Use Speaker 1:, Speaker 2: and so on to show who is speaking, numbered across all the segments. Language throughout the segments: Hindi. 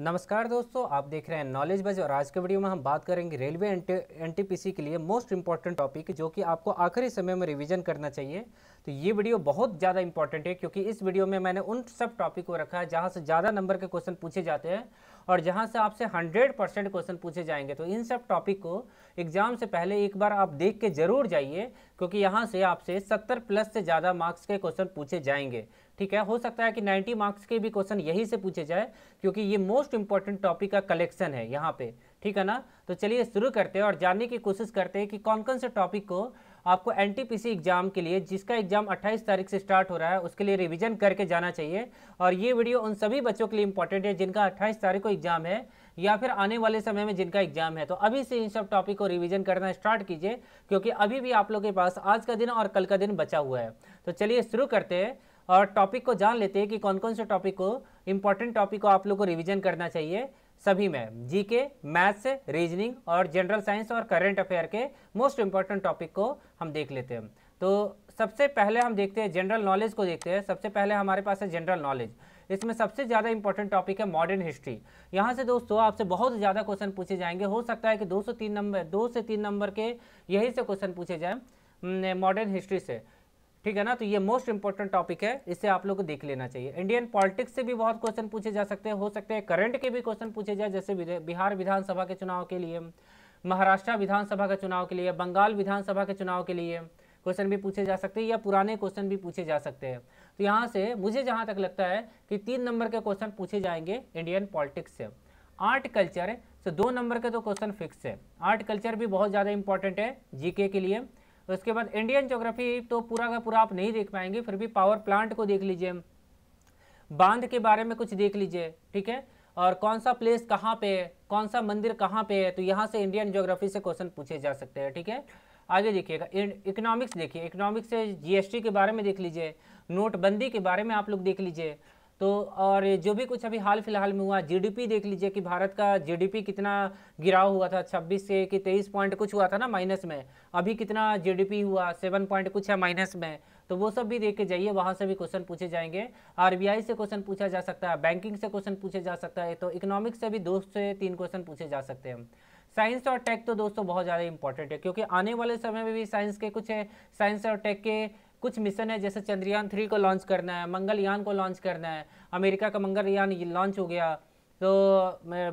Speaker 1: नमस्कार दोस्तों आप देख रहे हैं नॉलेज बज और आज के वीडियो में हम बात करेंगे रेलवे एनटीपीसी के लिए मोस्ट इंपॉर्टेंट टॉपिक जो कि आपको आखिरी समय में रिवीजन करना चाहिए तो ये वीडियो बहुत ज़्यादा इंपॉर्टेंट है क्योंकि इस वीडियो में मैंने उन सब टॉपिक को रखा है जहाँ से ज़्यादा नंबर के क्वेश्चन पूछे जाते हैं और जहाँ से आपसे हंड्रेड परसेंट क्वेश्चन पूछे जाएंगे तो इन सब टॉपिक को एग्जाम से पहले एक बार आप देख के जरूर जाइए क्योंकि यहाँ से आपसे सत्तर प्लस से ज़्यादा मार्क्स के क्वेश्चन पूछे जाएंगे ठीक है हो सकता है कि 90 मार्क्स के भी क्वेश्चन यही से पूछे जाए क्योंकि ये मोस्ट इंपॉर्टेंट टॉपिक का कलेक्शन है यहाँ पे ठीक है ना तो चलिए शुरू करते हैं और जानने की कोशिश करते हैं कि कौन कौन से टॉपिक को आपको एन एग्जाम के लिए जिसका एग्जाम 28 तारीख से स्टार्ट हो रहा है उसके लिए रिवीजन करके जाना चाहिए और ये वीडियो उन सभी बच्चों के लिए इंपॉर्टेंट है जिनका 28 तारीख को एग्जाम है या फिर आने वाले समय में जिनका एग्जाम है तो अभी से इन सब टॉपिक को रिवीजन करना स्टार्ट कीजिए क्योंकि अभी भी आप लोग के पास आज का दिन और कल का दिन बचा हुआ है तो चलिए शुरू करते हैं और टॉपिक को जान लेते हैं कि कौन कौन से टॉपिक को इंपॉर्टेंट टॉपिक को आप लोग को रिविजन करना चाहिए सभी में जीके मैथ्स रीजनिंग और जनरल साइंस और करेंट अफेयर के मोस्ट इंपॉर्टेंट टॉपिक को हम देख लेते हैं तो सबसे पहले हम देखते हैं जनरल नॉलेज को देखते हैं सबसे पहले हमारे पास है जनरल नॉलेज इसमें सबसे ज़्यादा इंपॉर्टेंट टॉपिक है मॉडर्न हिस्ट्री यहाँ से दोस्तों आपसे बहुत ज़्यादा क्वेश्चन पूछे जाएंगे हो सकता है कि दो से तीन नंबर दो से तीन नंबर के यही से क्वेश्चन पूछे जाए मॉडर्न हिस्ट्री से ठीक है ना तो ये मोस्ट इंपॉर्टेंट टॉपिक है इसे आप लोग को देख लेना चाहिए इंडियन पॉलिटिक्स से भी बहुत क्वेश्चन पूछे जा सकते हैं हो सकते हैं करंट के भी क्वेश्चन पूछे जाए जैसे बिहार विधानसभा के चुनाव के लिए महाराष्ट्र विधानसभा के चुनाव के लिए बंगाल विधानसभा के चुनाव के लिए क्वेश्चन भी पूछे जा सकते हैं या पुराने क्वेश्चन भी पूछे जा सकते हैं तो यहाँ से मुझे जहाँ तक लगता है कि तीन नंबर के क्वेश्चन पूछे जाएंगे इंडियन पॉलिटिक्स से आर्ट कल्चर तो दो नंबर के तो क्वेश्चन फिक्स है आर्ट कल्चर भी बहुत ज़्यादा इंपॉर्टेंट है जीके के लिए उसके तो बाद इंडियन ज्योग्राफी तो पूरा का पूरा आप नहीं देख पाएंगे फिर भी पावर प्लांट को देख लीजिए बांध के बारे में कुछ देख लीजिए ठीक है और कौन सा प्लेस कहाँ पे है कौन सा मंदिर कहाँ पे है तो यहाँ से इंडियन ज्योग्राफी से क्वेश्चन पूछे जा सकते हैं ठीक है आगे देखिएगा इकोनॉमिक्स देखिए इकोनॉमिक्स से जीएसटी के बारे में देख लीजिए नोटबंदी के बारे में आप लोग देख लीजिए तो और जो भी कुछ अभी हाल फिलहाल में हुआ जीडीपी देख लीजिए कि भारत का जीडीपी कितना गिराव हुआ था 26 से कि 23 पॉइंट कुछ हुआ था ना माइनस में अभी कितना जीडीपी हुआ 7 पॉइंट कुछ है माइनस में तो वो सब भी देख के जाइए वहाँ से भी क्वेश्चन पूछे जाएंगे आरबीआई से क्वेश्चन पूछा जा सकता है बैंकिंग से क्वेश्चन पूछे जा सकता है तो इकोनॉमिक्स से भी दो से तीन क्वेश्चन पूछे जा सकते हैं साइंस और टेक तो दोस्तों बहुत ज़्यादा इंपॉर्टेंट है क्योंकि आने वाले समय में भी साइंस के कुछ साइंस और टेक के कुछ मिशन है जैसे चंद्रयान थ्री को लॉन्च करना है मंगलयान को लॉन्च करना है अमेरिका का मंगलयान लॉन्च हो गया तो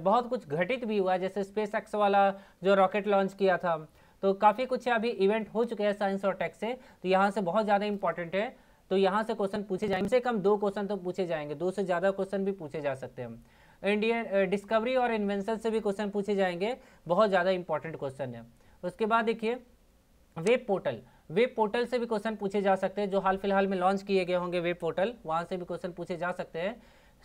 Speaker 1: बहुत कुछ घटित भी हुआ जैसे स्पेस एक्स वाला जो रॉकेट लॉन्च किया था तो काफ़ी कुछ अभी इवेंट हो चुके हैं साइंस और टेक से तो यहाँ से बहुत ज़्यादा इंपॉर्टेंट है तो यहाँ से क्वेश्चन पूछे जाएंगे कम से कम दो क्वेश्चन तो पूछे जाएंगे दो से ज़्यादा क्वेश्चन भी पूछे जा सकते हैं इंडियन डिस्कवरी और इन्वेंशन से भी क्वेश्चन पूछे जाएंगे बहुत ज़्यादा इंपॉर्टेंट क्वेश्चन है उसके बाद देखिए वेब पोर्टल वेब पोर्टल से भी क्वेश्चन पूछे जा सकते हैं जो हाल फिलहाल में लॉन्च किए गए होंगे वेब पोर्टल वहाँ से भी क्वेश्चन पूछे जा सकते हैं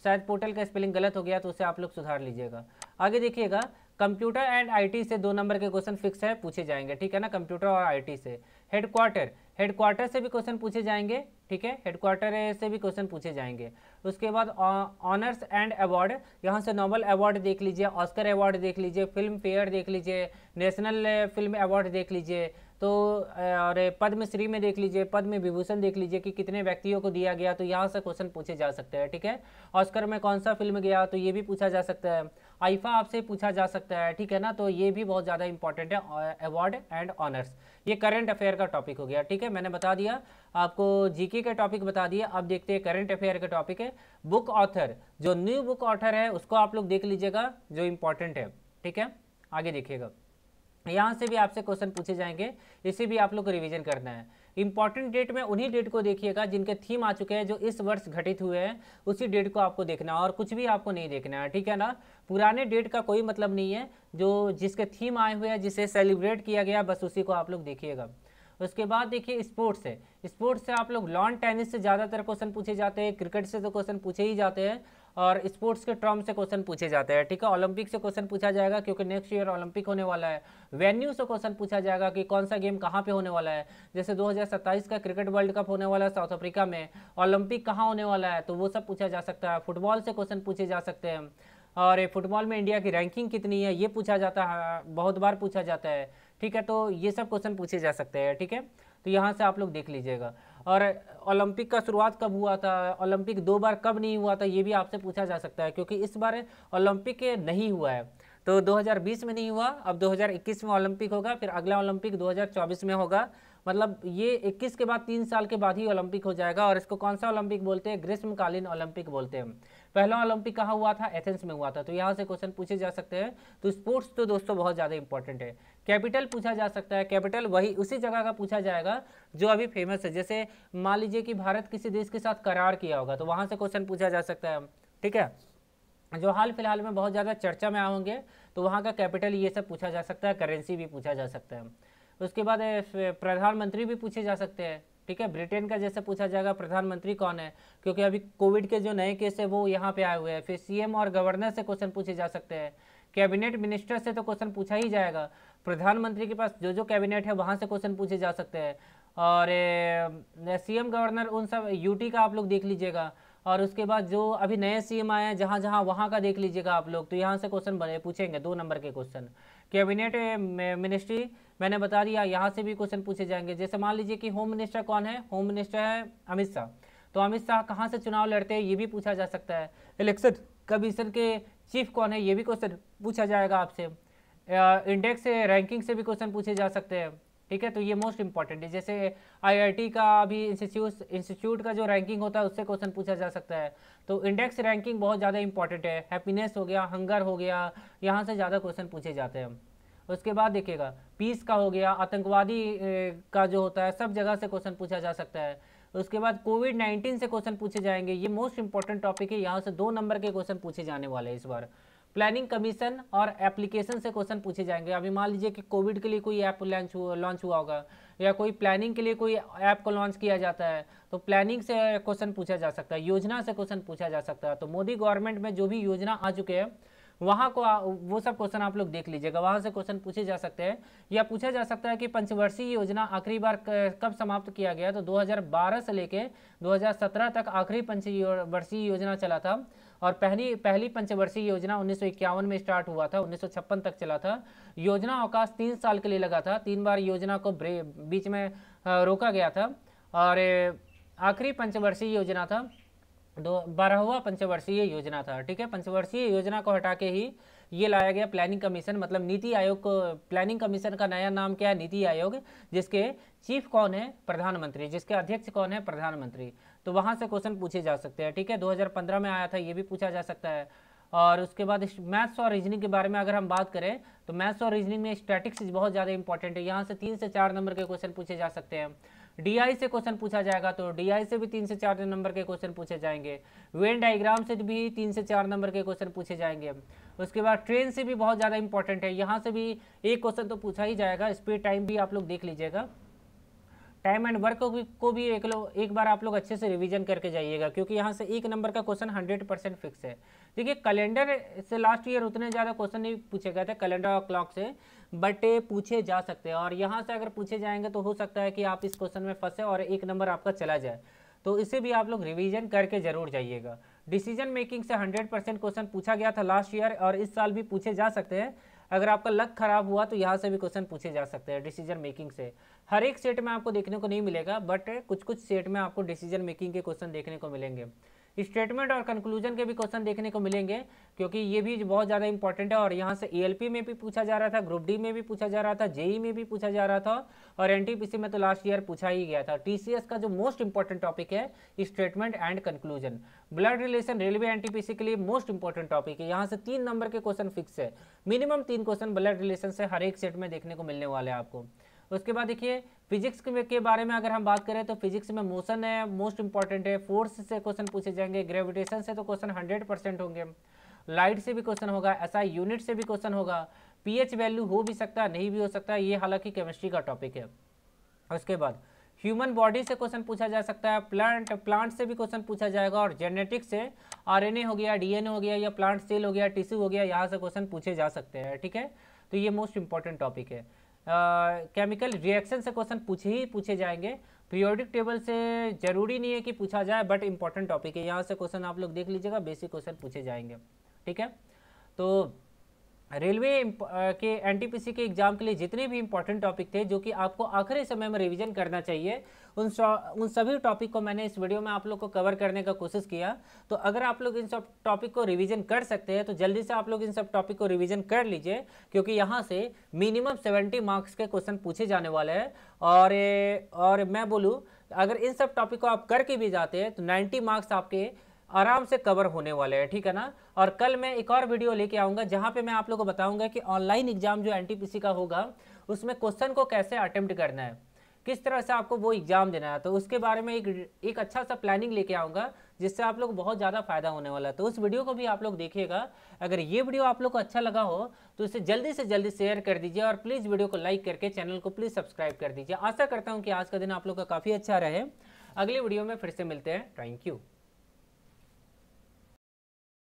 Speaker 1: शायद पोर्टल का स्पेलिंग गलत हो गया तो उसे आप लोग सुधार लीजिएगा आगे देखिएगा कंप्यूटर एंड आईटी से दो नंबर के क्वेश्चन फिक्स है पूछे जाएंगे ठीक है ना कंप्यूटर और आईटी से हेडक्वार्टर हेडक्वार्टर से भी क्वेश्चन पूछे जाएंगे ठीक है हेडक्वार्टर से भी क्वेश्चन पूछे जाएंगे उसके बाद ऑनर्स एंड अवार्ड यहाँ से नोबल अवार्ड देख लीजिए ऑस्कर अवार्ड देख लीजिए फिल्म फेयर देख लीजिए नेशनल फिल्म अवार्ड देख लीजिए तो और पद्मश्री में देख लीजिए पद्म विभूषण देख लीजिए कि कितने व्यक्तियों को दिया गया तो यहाँ से क्वेश्चन पूछे जा सकते हैं ठीक है ऑस्कर में कौन सा फिल्म गया तो ये भी पूछा जा सकता है आइफा आपसे पूछा जा सकता है ठीक है ना तो ये भी बहुत ज़्यादा इंपॉर्टेंट है अवार्ड एंड ऑनर्स ये करंट अफेयर का टॉपिक हो गया ठीक है मैंने बता दिया आपको जीके के टॉपिक बता दिए अब देखते हैं करंट अफेयर का टॉपिक है बुक ऑथर जो न्यू बुक ऑथर है उसको आप लोग देख लीजिएगा जो इम्पोर्टेंट है ठीक है आगे देखिएगा यहाँ से भी आपसे क्वेश्चन पूछे जाएंगे इसे भी आप लोग को रिविजन करना है इंपॉर्टेंट डेट में उन्हीं डेट को देखिएगा जिनके थीम आ चुके हैं जो इस वर्ष घटित हुए हैं उसी डेट को आपको देखना है और कुछ भी आपको नहीं देखना है ठीक है ना पुराने डेट का कोई मतलब नहीं है जो जिसके थीम आए हुए हैं जिसे सेलिब्रेट किया गया बस उसी को आप लोग देखिएगा उसके बाद देखिए स्पोर्ट्स है स्पोर्ट्स से आप लोग लॉन टेनिस से ज़्यादातर क्वेश्चन पूछे जाते हैं क्रिकेट से तो क्वेश्चन पूछे ही जाते हैं और स्पोर्ट्स के टर्म से क्वेश्चन पूछे जाते हैं ठीक है ओलंपिक से क्वेश्चन पूछा जाएगा क्योंकि नेक्स्ट ईयर ओलंपिक होने वाला है वेन्यू से क्वेश्चन पूछा जाएगा कि कौन सा गेम कहाँ पे होने वाला है जैसे 2027 का क्रिकेट वर्ल्ड कप होने वाला है साउथ अफ्रीका में ओलंपिक कहाँ होने वाला है तो वो सब पूछा जा सकता है फुटबॉल से क्वेश्चन पूछे जा सकते हैं और फुटबॉल में इंडिया की रैंकिंग कितनी है ये पूछा जाता है बहुत बार पूछा जाता है ठीक है तो ये सब क्वेश्चन पूछे जा सकते हैं ठीक है तो यहाँ से आप लोग देख लीजिएगा और ओलंपिक का शुरुआत कब हुआ था ओलंपिक दो बार कब नहीं हुआ था ये भी आपसे पूछा जा सकता है क्योंकि इस बार ओलंपिक नहीं हुआ है तो 2020 में नहीं हुआ अब 2021 में ओलंपिक होगा फिर अगला ओलंपिक 2024 में होगा मतलब ये 21 के बाद तीन साल के बाद ही ओलंपिक हो जाएगा और इसको कौन सा ओलंपिक बोलते हैं ग्रीष्मकालीन ओलंपिक बोलते हैं पहला ओलंपिक कहाँ हुआ था एथेंस में हुआ था तो यहाँ से क्वेश्चन पूछे जा सकते हैं तो स्पोर्ट्स तो दोस्तों बहुत ज़्यादा इंपॉर्टेंट है कैपिटल पूछा जा सकता है कैपिटल वही उसी जगह का पूछा जाएगा जो अभी फेमस है जैसे मान लीजिए कि भारत किसी देश के साथ करार किया होगा तो वहाँ से क्वेश्चन पूछा जा सकता है ठीक है जो हाल फिलहाल में बहुत ज़्यादा चर्चा में आओगे तो वहाँ का कैपिटल ये सब पूछा जा सकता है करेंसी भी पूछा जा सकता है उसके बाद प्रधानमंत्री भी पूछे जा सकते हैं ठीक है ब्रिटेन का जैसे पूछा जाएगा प्रधानमंत्री कौन है क्योंकि अभी कोविड के जो नए केस है वो यहाँ पे आए हुए हैं फिर सीएम और गवर्नर से क्वेश्चन पूछे जा सकते हैं कैबिनेट मिनिस्टर से तो क्वेश्चन पूछा ही जाएगा प्रधानमंत्री के पास जो जो कैबिनेट है वहाँ से क्वेश्चन पूछे जा सकते हैं और सी गवर्नर उन सब यू का आप लोग देख लीजिएगा और उसके बाद जो अभी नए सीएम आए हैं जहाँ जहाँ वहाँ का देख लीजिएगा आप लोग तो यहाँ से क्वेश्चन बने पूछेंगे दो नंबर के क्वेश्चन कैबिनेट मिनिस्ट्री मैंने बता दिया यहाँ से भी क्वेश्चन पूछे जाएंगे जैसे मान लीजिए कि होम मिनिस्टर कौन है होम मिनिस्टर है अमित शाह तो अमित शाह कहाँ से चुनाव लड़ते हैं ये भी पूछा जा सकता है इलेक्शन कमीशन के चीफ कौन है ये भी क्वेश्चन पूछा जाएगा आपसे इंडेक्स से रैंकिंग से भी क्वेश्चन पूछे जा सकते हैं ठीक है तो ये मोस्ट इंपॉर्टेंट है जैसे आईआईटी का अभी इंस्टीट्यूट इंस्टीट्यूट का जो रैंकिंग होता है उससे क्वेश्चन पूछा जा सकता है तो इंडेक्स रैंकिंग बहुत ज़्यादा इंपॉर्टेंट है हैप्पीनेस हो गया हंगर हो गया यहाँ से ज़्यादा क्वेश्चन पूछे जाते हैं उसके बाद देखिएगा पीस का हो गया आतंकवादी का जो होता है सब जगह से क्वेश्चन पूछा जा सकता है उसके बाद कोविड नाइन्टीन से क्वेश्चन पूछे जाएंगे ये मोस्ट इंपॉर्टेंट टॉपिक है यहाँ से दो नंबर के क्वेश्चन पूछे जाने वाले हैं इस बार प्लानिंग कमीशन और एप्लीकेशन से क्वेश्चन पूछे जाएंगे अभी मान लीजिए कि कोविड के लिए कोई ऐप लॉन्च लॉन्च हुआ होगा या कोई प्लानिंग के लिए कोई ऐप को लॉन्च किया जाता है तो प्लानिंग से क्वेश्चन पूछा जा सकता है योजना से क्वेश्चन पूछा जा सकता है तो मोदी गवर्नमेंट में जो भी योजना आ चुके हैं वहाँ को वो सब क्वेश्चन आप लोग देख लीजिएगा वहाँ से क्वेश्चन पूछे जा सकते हैं या पूछा जा सकता है कि पंचवर्षीय योजना आखिरी बार कब समाप्त किया गया तो 2012 से लेके 2017 तक आखिरी पंचवर्षीय योजना चला था और पहली पहली पंचवर्षीय योजना उन्नीस में स्टार्ट हुआ था उन्नीस तक चला था योजना अवकाश तीन साल के लिए लगा था तीन बार योजना को बीच में रोका गया था और आखिरी पंचवर्षीय योजना था दो बारहवा पंचवर्षीय योजना था ठीक है पंचवर्षीय योजना को हटा के ही ये लाया गया प्लानिंग कमीशन मतलब नीति आयोग को प्लानिंग कमीशन का नया नाम क्या है नीति आयोग जिसके चीफ कौन है प्रधानमंत्री जिसके अध्यक्ष कौन है प्रधानमंत्री तो वहाँ से क्वेश्चन पूछे जा सकते हैं ठीक है 2015 में आया था ये भी पूछा जा सकता है और उसके बाद मैथ्स और रीजनिंग के बारे में अगर हम बात करें तो मैथ्स और रीजनिंग में स्टैटिक्स बहुत ज़्यादा इंपॉर्टेंट है यहाँ से तीन से चार नंबर के क्वेश्चन पूछे जा सकते हैं डीआई से क्वेश्चन पूछा जाएगा तो डीआई से भी तीन से चार नंबर के क्वेश्चन पूछे जाएंगे वेन डाइग्राम से भी तीन से चार नंबर के क्वेश्चन पूछे जाएंगे उसके बाद ट्रेन से भी बहुत ज़्यादा इंपॉर्टेंट है यहाँ से भी एक क्वेश्चन तो पूछा ही जाएगा स्पीड टाइम भी आप लोग देख लीजिएगा टाइम एंड वर्क को भी, एक लो एक बार आप लोग अच्छे से रिवीजन करके जाइएगा क्योंकि यहाँ से एक नंबर का क्वेश्चन हंड्रेड परसेंट फिक्स है देखिए कैलेंडर से लास्ट ईयर उतने ज़्यादा क्वेश्चन नहीं पूछे गए थे कैलेंडर और क्लॉक से बट पूछे जा सकते हैं और यहाँ से अगर पूछे जाएंगे तो हो सकता है कि आप इस क्वेश्चन में फंसे और एक नंबर आपका चला जाए तो इसे भी आप लोग रिविजन करके ज़रूर जाइएगा डिसीजन मेकिंग से हंड्रेड परसेंट क्वेश्चन पूछा गया था लास्ट ईयर और इस साल भी पूछे जा सकते हैं अगर आपका लक खराब हुआ तो यहाँ से भी क्वेश्चन पूछे जा सकते हैं डिसीजन मेकिंग से हर एक सेट में आपको देखने को नहीं मिलेगा बट कुछ कुछ सेट में आपको डिसीजन मेकिंग के क्वेश्चन देखने को मिलेंगे स्टेटमेंट और कंक्लूजन के भी क्वेश्चन देखने को मिलेंगे क्योंकि ये भी बहुत ज़्यादा इंपॉर्टेंट है और यहाँ से ए में भी पूछा जा रहा था ग्रुप डी में भी पूछा जा रहा था जेई e में भी पूछा जा रहा था और एन में तो लास्ट ईयर पूछा ही गया था टी का जो मोस्ट इंपॉर्टेंट टॉपिक है statement and conclusion blood relation railway N के लिए मोस्ट इंपॉर्टेंट टॉपिक है यहाँ से तीन नंबर के क्वेश्चन फिक्स है मिनिमम तीन क्वेश्चन ब्लड रिलेशन से हर एक सेट में देखने को मिलने वाले हैं आपको उसके बाद देखिए फिजिक्स के बारे में अगर हम बात करें तो फिजिक्स में मोशन है मोस्ट इंपॉर्टेंट है फोर्स से क्वेश्चन पूछे जाएंगे ग्रेविटेशन से तो क्वेश्चन हंड्रेड परसेंट होंगे लाइट से भी क्वेश्चन होगा ऐसा यूनिट से भी क्वेश्चन होगा पीएच वैल्यू हो भी सकता नहीं भी हो सकता ये हालांकि केमिस्ट्री का टॉपिक है उसके बाद ह्यूमन बॉडी से क्वेश्चन पूछा जा सकता है प्लांट प्लांट से भी क्वेश्चन पूछा जाएगा और जेनेटिक्स से आरएनए हो गया डीएनए हो गया या प्लांट सेल हो गया टिश्यू हो गया यहाँ से क्वेश्चन पूछे जा सकते हैं ठीक है तो ये मोस्ट इंपॉर्टेंट टॉपिक है केमिकल रिएक्शन से क्वेश्चन पूछे ही पूछे जाएंगे पीरियोडिक टेबल से जरूरी नहीं है कि पूछा जाए बट इंपॉर्टेंट टॉपिक है यहाँ से क्वेश्चन आप लोग देख लीजिएगा बेसिक क्वेश्चन पूछे जाएंगे ठीक है तो रेलवे के एनटीपीसी के एग्जाम के लिए जितने भी इंपॉर्टेंट टॉपिक थे जो कि आपको आखिरी समय में रिवीजन करना चाहिए उन उन सभी टॉपिक को मैंने इस वीडियो में आप लोग को कवर करने का कोशिश किया तो अगर आप लोग इन सब टॉपिक को रिवीजन कर सकते हैं तो जल्दी से आप लोग इन सब टॉपिक को रिवीजन कर लीजिए क्योंकि यहाँ से मिनिमम सेवेंटी मार्क्स के क्वेश्चन पूछे जाने वाले हैं और और मैं बोलूँ अगर इन सब टॉपिक को आप करके भी जाते हैं तो नाइन्टी मार्क्स आपके आराम से कवर होने वाले हैं ठीक है ना और कल मैं एक और वीडियो लेके आऊँगा जहाँ पे मैं आप लोग को बताऊँगा कि ऑनलाइन एग्जाम जो एनटीपीसी का होगा उसमें क्वेश्चन को कैसे अटेम्प्ट करना है किस तरह से आपको वो एग्ज़ाम देना है तो उसके बारे में एक एक अच्छा सा प्लानिंग लेके आऊँगा जिससे आप लोग बहुत ज़्यादा फायदा होने वाला है तो उस वीडियो को भी आप लोग देखिएगा अगर ये वीडियो आप लोग को अच्छा लगा हो तो इसे जल्दी से जल्दी शेयर कर दीजिए और प्लीज़ वीडियो को लाइक करके चैनल को प्लीज़ सब्सक्राइब कर दीजिए आशा करता हूँ कि आज का दिन आप लोग का काफ़ी अच्छा रहे अगले वीडियो में फिर से मिलते हैं थैंक यू